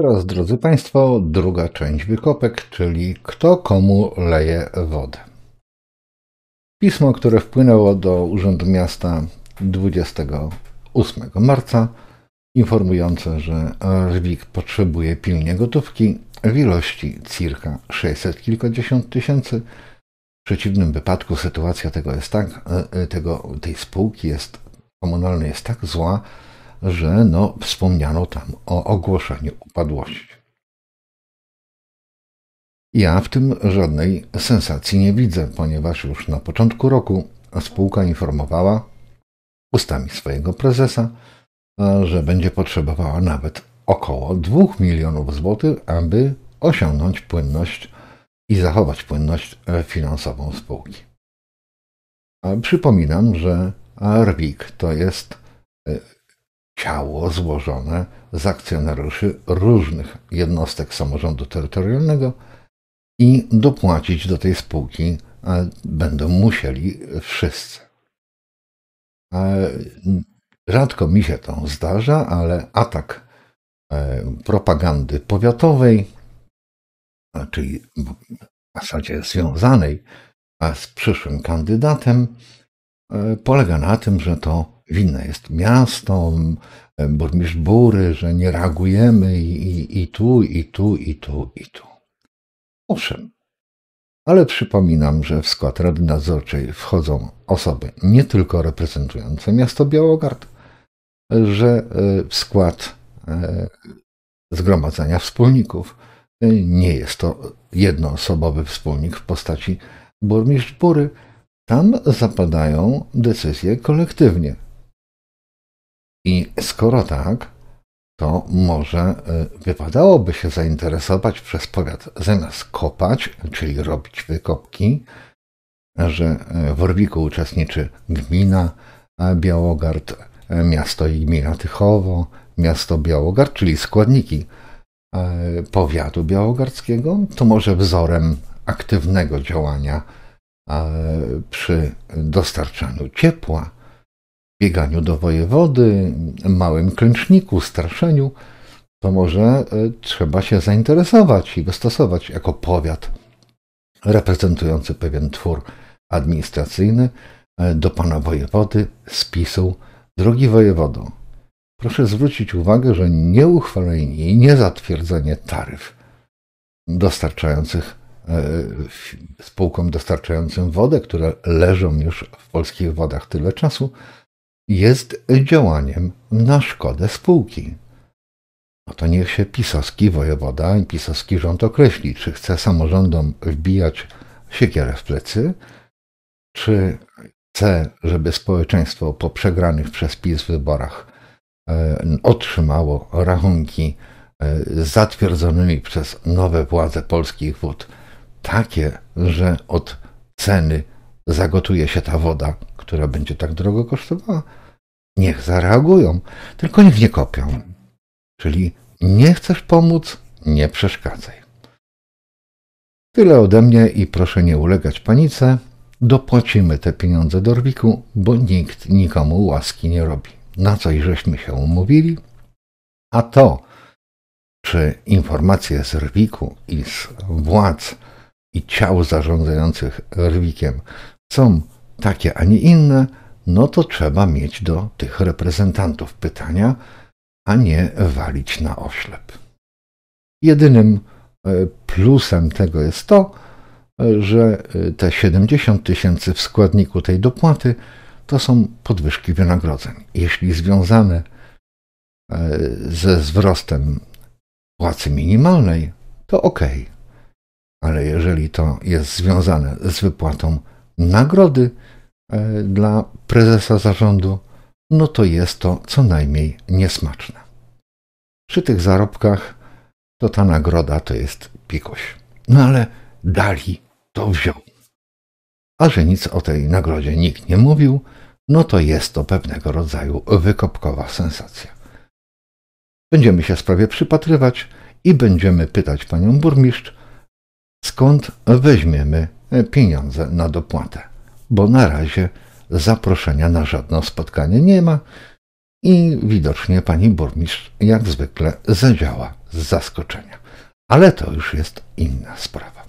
Teraz, drodzy Państwo, druga część wykopek, czyli kto komu leje wodę. Pismo, które wpłynęło do Urzędu Miasta 28 marca, informujące, że Rwik potrzebuje pilnie gotówki w ilości circa 600 kilkadziesiąt tysięcy. W przeciwnym wypadku sytuacja tego jest tak, y, tego, tej spółki jest komunalnej jest tak zła, że no, wspomniano tam o ogłoszeniu upadłości. Ja w tym żadnej sensacji nie widzę, ponieważ już na początku roku spółka informowała ustami swojego prezesa, e, że będzie potrzebowała nawet około 2 milionów złotych, aby osiągnąć płynność i zachować płynność e, finansową spółki. Przypominam, że RWIG to jest e, ciało złożone z akcjonariuszy różnych jednostek samorządu terytorialnego i dopłacić do tej spółki będą musieli wszyscy. E, rzadko mi się to zdarza, ale atak e, propagandy powiatowej, czyli w zasadzie związanej z przyszłym kandydatem, e, polega na tym, że to winne jest miasto, e, burmistrz Bury, że nie reagujemy i, i, i tu, i tu, i tu, i tu. Owszem, ale przypominam, że w skład Rady Nadzorczej wchodzą osoby nie tylko reprezentujące miasto Białogard, że e, w skład e, zgromadzenia wspólników nie jest to jednoosobowy wspólnik w postaci burmistrz Bury. Tam zapadają decyzje kolektywnie. I skoro tak, to może e, wypadałoby się zainteresować przez powiat zamiast kopać, czyli robić wykopki, że e, w Orwiku uczestniczy gmina e, Białogard, miasto i gmina Tychowo, miasto Białogard, czyli składniki powiatu białogardzkiego, to może wzorem aktywnego działania przy dostarczaniu ciepła, bieganiu do wojewody, małym klęczniku, straszeniu, to może e, trzeba się zainteresować i wystosować jako powiat reprezentujący pewien twór administracyjny e, do pana wojewody spisu drugi Drogi proszę zwrócić uwagę, że nieuchwalenie i niezatwierdzenie taryf dostarczających e, spółkom dostarczającym wodę, które leżą już w polskich wodach tyle czasu, jest działaniem na szkodę spółki. No to niech się pisowski wojewoda i pisowski rząd określi, czy chce samorządom wbijać siekierę w plecy, czy chce, żeby społeczeństwo po przegranych przez PiS wyborach e, otrzymało rachunki e, zatwierdzonymi przez nowe władze polskich wód, takie, że od ceny zagotuje się ta woda, która będzie tak drogo kosztowała. Niech zareagują, tylko niech nie kopią. Czyli nie chcesz pomóc, nie przeszkadzaj. Tyle ode mnie i proszę nie ulegać panice. Dopłacimy te pieniądze do Orbiku, bo nikt nikomu łaski nie robi. Na coś żeśmy się umówili? A to, czy informacje z Rwiku i z władz i ciał zarządzających Rwikiem są takie, a nie inne, no to trzeba mieć do tych reprezentantów pytania, a nie walić na oślep. Jedynym e, plusem tego jest to, e, że e, te 70 tysięcy w składniku tej dopłaty to są podwyżki wynagrodzeń. Jeśli związane ze wzrostem płacy minimalnej, to ok, ale jeżeli to jest związane z wypłatą nagrody e, dla prezesa zarządu, no to jest to co najmniej niesmaczne. Przy tych zarobkach to ta nagroda to jest pikoś. No ale dali to wziął. A że nic o tej nagrodzie nikt nie mówił, no to jest to pewnego rodzaju wykopkowa sensacja. Będziemy się sprawie przypatrywać i będziemy pytać panią burmistrz, skąd weźmiemy e, pieniądze na dopłatę, bo na razie zaproszenia na żadne spotkanie nie ma i widocznie pani burmistrz jak zwykle zadziała z zaskoczenia. Ale to już jest inna sprawa.